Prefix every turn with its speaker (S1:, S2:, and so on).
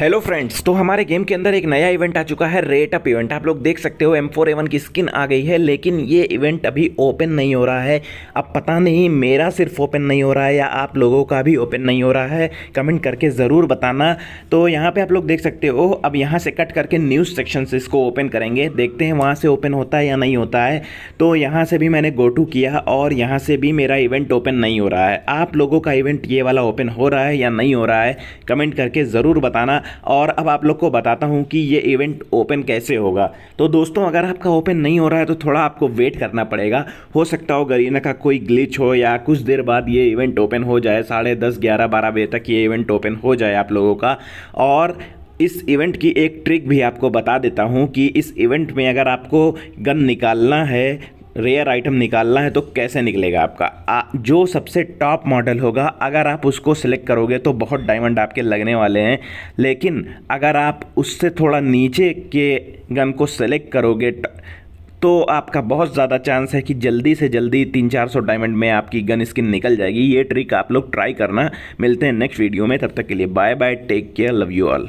S1: hello friends तो हमारे game के अंदर एक नया इवेंट आ चुका है रेट अप इवेंट आप लोग देख सकते हो एम फोर एवन की स्किन आ गई है लेकिन ये इवेंट अभी ओपन नहीं हो रहा है अब पता नहीं मेरा सिर्फ ओपन नहीं हो रहा है या आप लोगों का भी ओपन नहीं हो रहा है कमेंट करके ज़रूर बताना तो यहाँ पे आप लोग देख सकते हो अब यहाँ से कट करके न्यूज़ सेक्शन से इसको ओपन करेंगे देखते हैं वहाँ से ओपन होता है या नहीं होता है तो यहाँ से भी मैंने गो टू किया और यहाँ से भी मेरा इवेंट ओपन नहीं हो रहा है आप लोगों का इवेंट ये वाला ओपन हो रहा है या नहीं हो रहा है कमेंट करके ज़रूर बताना और अब आप लोग को बताता हूँ कि ये इवेंट ओपन कैसे होगा तो दोस्तों अगर आपका ओपन नहीं हो रहा है तो थोड़ा आपको वेट करना पड़ेगा हो सकता हो गरीना का कोई ग्लिच हो या कुछ देर बाद ये इवेंट ओपन हो जाए साढ़े दस ग्यारह बारह बजे तक ये इवेंट ओपन हो जाए आप लोगों का और इस इवेंट की एक ट्रिक भी आपको बता देता हूँ कि इस इवेंट में अगर आपको गन निकालना है रेयर आइटम निकालना है तो कैसे निकलेगा आपका आ, जो सबसे टॉप मॉडल होगा अगर आप उसको सिलेक्ट करोगे तो बहुत डायमंड आपके लगने वाले हैं लेकिन अगर आप उससे थोड़ा नीचे के गन को सेलेक्ट करोगे तो, तो आपका बहुत ज़्यादा चांस है कि जल्दी से जल्दी तीन चार सौ डायमंड में आपकी गन स्किन निकल जाएगी ये ट्रिक आप लोग ट्राई करना मिलते हैं नेक्स्ट वीडियो में तब तक के लिए bye bye take care love you all